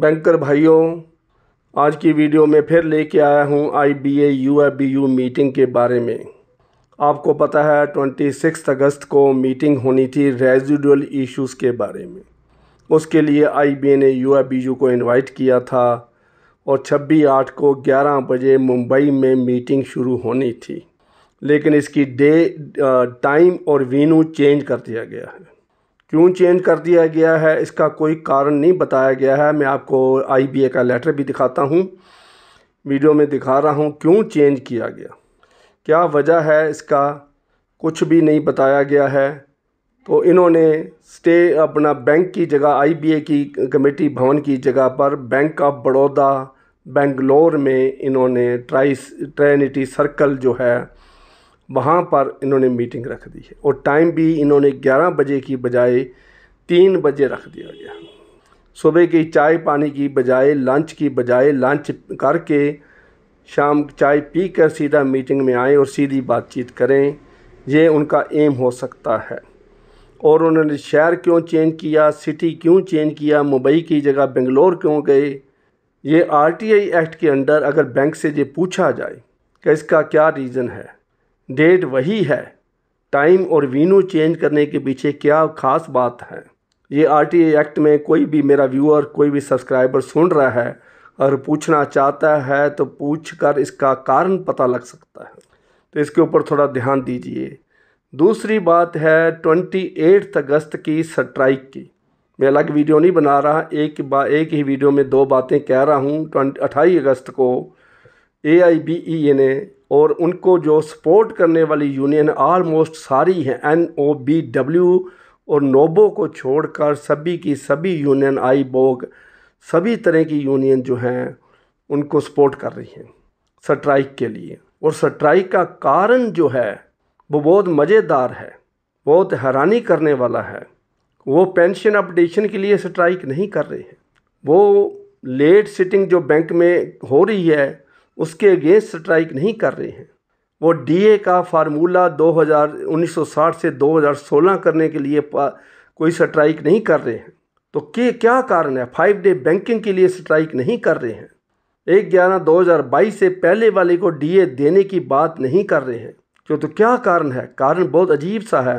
banker भाइयों आज की वीडियो में फिर लेके आया हूँ I B A U B U meeting के बारे में आपको पता है ट्वेंटी सिक्स अगस्त को मीटिंग होनी थी रेजिडुअल इश्यूज़ के बारे में उसके लिए आई बी ए ने यू आई बी यू को इनवाइट किया था और छब्बीस आठ को ग्यारह बजे मुंबई में मीटिंग शुरू होनी थी लेकिन इसकी डे टाइम और वीनू चेंज कर दिया गया है क्यों चेंज कर दिया गया है इसका कोई कारण नहीं बताया गया है मैं आपको आईबीए का लेटर भी दिखाता हूँ वीडियो में दिखा रहा हूँ क्यों चेंज किया गया क्या वजह है इसका कुछ भी नहीं बताया गया है तो इन्होंने स्टे अपना बैंक की जगह आईबीए की कमेटी भवन की जगह पर बैंक ऑफ बड़ौदा बेंगलोर में इन्होंने ट्राइस ट्रेनिटी सर्कल जो है वहाँ पर इन्होंने मीटिंग रख दी है और टाइम भी इन्होंने 11 बजे की बजाय तीन बजे रख दिया गया सुबह की चाय पानी की बजाय लंच की बजाय लंच करके शाम चाय पी कर सीधा मीटिंग में आएँ और सीधी बातचीत करें ये उनका एम हो सकता है और उन्होंने शहर क्यों चेंज किया सिटी क्यों चेंज किया मुंबई की जगह बेंगलोर क्यों गए ये आरटीआई एक्ट के अंडर अगर बैंक से ये पूछा जाए कि तो इसका क्या रीज़न है डेट वही है टाइम और वीनू चेंज करने के पीछे क्या खास बात है ये आर टी एक्ट में कोई भी मेरा व्यूअर कोई भी सब्सक्राइबर सुन रहा है और पूछना चाहता है तो पूछ कर इसका कारण पता लग सकता है तो इसके ऊपर थोड़ा ध्यान दीजिए दूसरी बात है ट्वेंटी एट्थ अगस्त की स्ट्राइक की मैं अलग वीडियो नहीं बना रहा एक बा एक ही वीडियो में दो बातें कह रहा हूँ ट्वेंट अट्ठाईस अगस्त को ए आई बी ई ने और उनको जो सपोर्ट करने वाली यूनियन आलमोस्ट सारी हैं एन ओ बी डब्ल्यू और नोबो को छोड़कर सभी की सभी यूनियन आई बोग सभी तरह की यूनियन जो हैं उनको सपोर्ट कर रही हैं स्ट्राइक के लिए और स्ट्राइक का कारण जो है वो बहुत मज़ेदार है बहुत हैरानी करने वाला है वो पेंशन अपडेशन के लिए स्ट्राइक नहीं कर रहे हैं वो लेट सिटिंग जो बैंक में हो रही है उसके अगेंस्ट स्ट्राइक नहीं कर रहे हैं वो डीए का फार्मूला 2000 से 2016 करने के लिए कोई स्ट्राइक नहीं कर रहे हैं तो के क्या कारण है फाइव डे बैंकिंग के लिए स्ट्राइक नहीं कर रहे हैं एक ग्यारह दो हज़ार बाईस से पहले वाले को डीए देने की बात नहीं कर रहे हैं क्यों तो क्या कारण है कारण बहुत अजीब सा है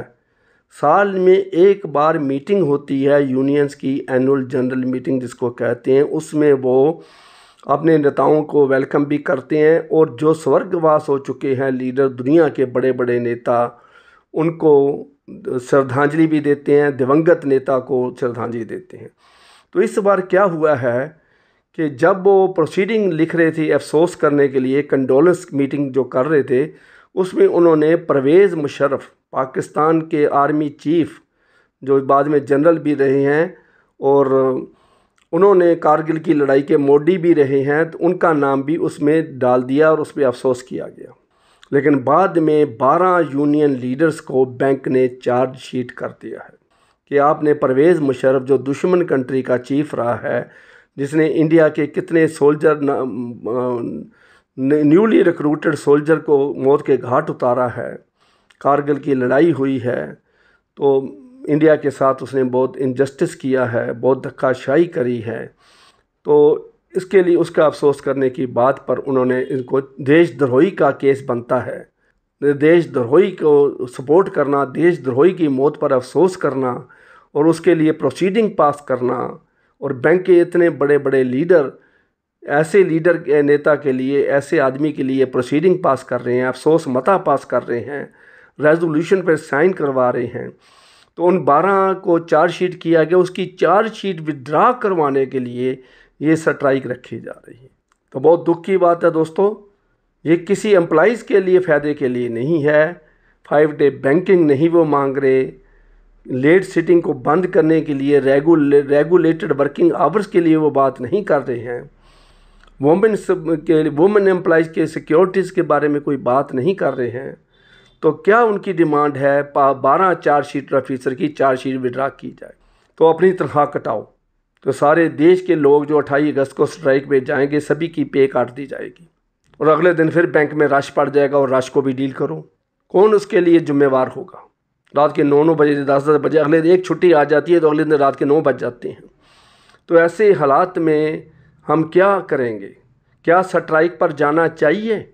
साल में एक बार मीटिंग होती है यूनियंस की एनुअल जनरल मीटिंग जिसको कहते हैं उसमें वो अपने नेताओं को वेलकम भी करते हैं और जो स्वर्गवास हो चुके हैं लीडर दुनिया के बड़े बड़े नेता उनको श्रद्धांजलि भी देते हैं दिवंगत नेता को श्रद्धांजलि देते हैं तो इस बार क्या हुआ है कि जब वो प्रोसीडिंग लिख रहे थे अफसोस करने के लिए कंडोलेंस मीटिंग जो कर रहे थे उसमें उन्होंने परवेज़ मुशर्रफ पाकिस्तान के आर्मी चीफ जो बाद में जनरल भी रहे हैं और उन्होंने कारगिल की लड़ाई के मोडी भी रहे हैं तो उनका नाम भी उसमें डाल दिया और उस पर अफसोस किया गया लेकिन बाद में 12 यूनियन लीडर्स को बैंक ने चार्जशीट कर दिया है कि आपने परवेज़ मुशरफ जो दुश्मन कंट्री का चीफ रहा है जिसने इंडिया के कितने सोल्जर न्यूली रिक्रूटेड सोल्जर को मौत के घाट उतारा है कारगिल की लड़ाई हुई है तो इंडिया के साथ उसने बहुत इनजस्टिस किया है बहुत धक्काशाही करी है तो इसके लिए उसका अफसोस करने की बात पर उन्होंने इनको देशद्रोही का केस बनता है देशद्रोही को सपोर्ट करना देशद्रोही की मौत पर अफसोस करना और उसके लिए प्रोसीडिंग पास करना और बैंक के इतने बड़े बड़े लीडर ऐसे लीडर के नेता के लिए ऐसे आदमी के लिए प्रोसीडिंग पास कर रहे हैं अफसोस मता पास कर रहे हैं रेजोल्यूशन पर साइन करवा रहे हैं तो उन बारह को चार्जशीट किया गया उसकी चार्जशीट विदड्रा करवाने के लिए ये स्ट्राइक रखी जा रही है तो बहुत दुख की बात है दोस्तों ये किसी एम्प्लॉज़ के लिए फ़ायदे के लिए नहीं है फाइव डे बैंकिंग नहीं वो मांग रहे लेट सिटिंग को बंद करने के लिए रेगुले रेगुलेटेड वर्किंग आवर्स के लिए वो बात नहीं कर रहे हैं वुमेन के वुमेन एम्प्लाइज के सिक्योरिटीज़ के बारे में कोई बात नहीं कर रहे हैं तो क्या उनकी डिमांड है बारह चार्जशीट ऑफिसर की चार्जशीट विड्रा की जाए तो अपनी तनख्वाह कटाओ तो सारे देश के लोग जो अट्ठाईस अगस्त को स्ट्राइक में जाएंगे सभी की पे काट दी जाएगी और अगले दिन फिर बैंक में रश पड़ जाएगा और रश को भी डील करो कौन उसके लिए जिम्मेवार होगा रात के नौ नौ बजे से दस दस बजे अगले दिन एक छुट्टी आ जाती है तो अगले दिन रात के नौ बज जाते हैं तो ऐसे हालात में हम क्या करेंगे क्या स्ट्राइक पर जाना चाहिए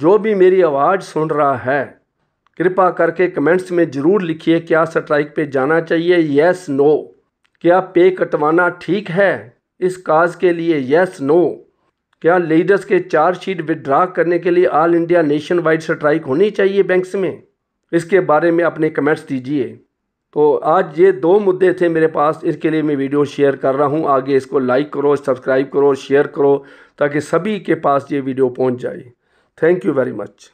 जो भी मेरी आवाज़ सुन रहा है कृपा करके कमेंट्स में ज़रूर लिखिए क्या स्ट्राइक पे जाना चाहिए यस नो क्या पे कटवाना ठीक है इस काज के लिए यस नो क्या लीडर्स के चार्जशीट विदड्रा करने के लिए all India nationwide strike होनी चाहिए बैंक्स में इसके बारे में अपने कमेंट्स दीजिए तो आज ये दो मुद्दे थे मेरे पास इसके लिए मैं वीडियो शेयर कर रहा हूँ आगे इसको लाइक करो सब्सक्राइब करो शेयर करो ताकि सभी के पास ये वीडियो पहुँच जाए थैंक यू वेरी मच